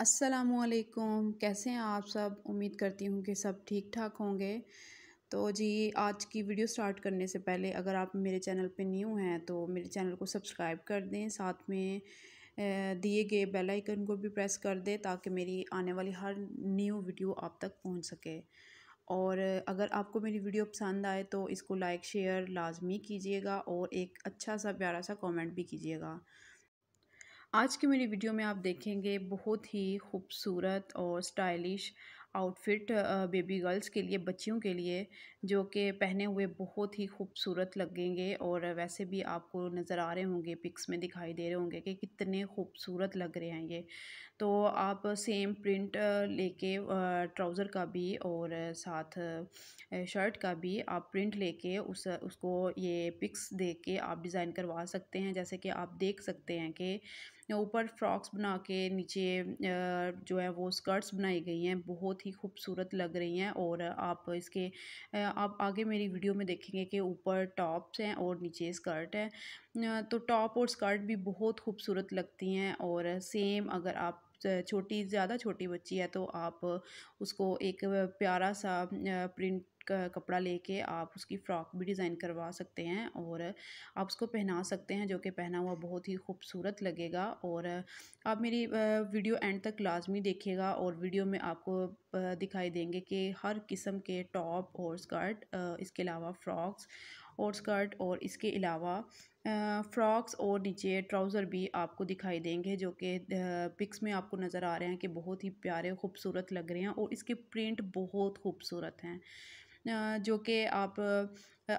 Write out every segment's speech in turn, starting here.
असलकुम कैसे हैं आप सब उम्मीद करती हूँ कि सब ठीक ठाक होंगे तो जी आज की वीडियो स्टार्ट करने से पहले अगर आप मेरे चैनल पे न्यू हैं तो मेरे चैनल को सब्सक्राइब कर दें साथ में दिए गए बेल आइकन को भी प्रेस कर दें ताकि मेरी आने वाली हर न्यू वीडियो आप तक पहुँच सके और अगर आपको मेरी वीडियो पसंद आए तो इसको लाइक शेयर लाजमी कीजिएगा और एक अच्छा सा प्यारा सा कमेंट भी कीजिएगा आज की मेरी वीडियो में आप देखेंगे बहुत ही खूबसूरत और स्टाइलिश आउटफिट बेबी गर्ल्स के लिए बच्चियों के लिए जो कि पहने हुए बहुत ही खूबसूरत लगेंगे और वैसे भी आपको नज़र आ रहे होंगे पिक्स में दिखाई दे रहे होंगे कि कितने खूबसूरत लग रहे हैं ये तो आप सेम प्रिंट लेके ट्राउज़र का भी और साथ शर्ट का भी आप प्रिंट लेके उस उसको ये पिक्स दे के आप डिज़ाइन करवा सकते हैं जैसे कि आप देख सकते हैं कि ऊपर फ्रॉक्स बना के नीचे जो है वो स्कर्ट्स बनाई गई हैं बहुत ही खूबसूरत लग रही हैं और आप इसके आप आगे मेरी वीडियो में देखेंगे कि ऊपर टॉप्स हैं और नीचे स्कर्ट है तो टॉप और स्कर्ट भी बहुत खूबसूरत लगती हैं और सेम अगर आप छोटी ज़्यादा छोटी बच्ची है तो आप उसको एक प्यारा सा प्रिंट कपड़ा लेके आप उसकी फ़्रॉक भी डिज़ाइन करवा सकते हैं और आप उसको पहना सकते हैं जो कि पहना हुआ बहुत ही खूबसूरत लगेगा और आप मेरी वीडियो एंड तक लाजमी देखिएगा और वीडियो में आपको दिखाई देंगे कि हर किस्म के टॉप और स्कर्ट इसके अलावा फ़्रॉक्स और स्कर्ट और इसके अलावा फ्रॉक्स और नीचे ट्राउज़र भी आपको दिखाई देंगे जो कि पिक्स में आपको नज़र आ रहे हैं कि बहुत ही प्यारे खूबसूरत लग रहे हैं और इसके प्रिंट बहुत खूबसूरत हैं जो कि आप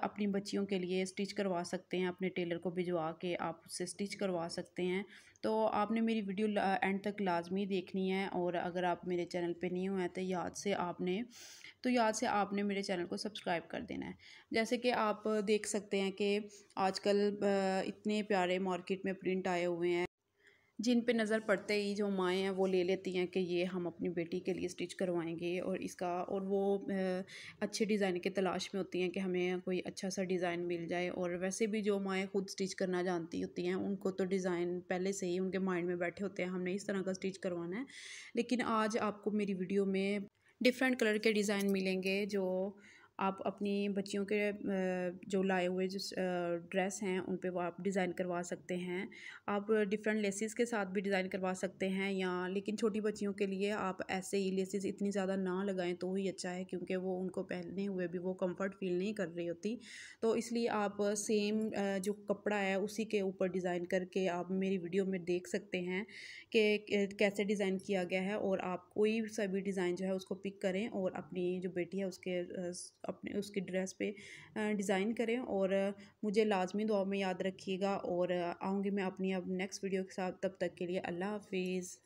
अपनी बच्चियों के लिए स्टिच करवा सकते हैं अपने टेलर को भिजवा के आप उससे स्टिच करवा सकते हैं तो आपने मेरी वीडियो एंड तक लाजमी देखनी है और अगर आप मेरे चैनल पे नहीं हुए हैं तो याद से आपने तो याद से आपने मेरे चैनल को सब्सक्राइब कर देना है जैसे कि आप देख सकते हैं कि आजकल इतने प्यारे मार्केट में प्रिंट आए हुए हैं जिन पे नज़र पड़ते ही जो माएँ हैं वो ले लेती हैं कि ये हम अपनी बेटी के लिए स्टिच करवाएंगे और इसका और वो अच्छे डिज़ाइन के तलाश में होती हैं कि हमें कोई अच्छा सा डिज़ाइन मिल जाए और वैसे भी जो माएँ ख़ुद स्टिच करना जानती होती हैं उनको तो डिज़ाइन पहले से ही उनके माइंड में बैठे होते हैं हमने इस तरह का स्टिच करवाना है लेकिन आज आपको मेरी वीडियो में डिफरेंट कलर के डिज़ाइन मिलेंगे जो आप अपनी बच्चियों के जो लाए हुए जो ड्रेस हैं उन पे वो आप डिज़ाइन करवा सकते हैं आप डिफरेंट लेसिस के साथ भी डिज़ाइन करवा सकते हैं या लेकिन छोटी बच्चियों के लिए आप ऐसे ही लेसिस इतनी ज़्यादा ना लगाएं तो ही अच्छा है क्योंकि वो उनको पहनने हुए भी वो कंफर्ट फील नहीं कर रही होती तो इसलिए आप सेम जो कपड़ा है उसी के ऊपर डिज़ाइन करके आप मेरी वीडियो में देख सकते हैं कि कैसे डिज़ाइन किया गया है और आप कोई सा भी डिज़ाइन जो है उसको पिक करें और अपनी जो बेटी है उसके अपने उसकी ड्रेस पे डिज़ाइन करें और मुझे लाजमी दुआ में याद रखिएगा और आऊँगी मैं अपनी अब नेक्स्ट वीडियो के साथ तब तक के लिए अल्लाह हाफिज़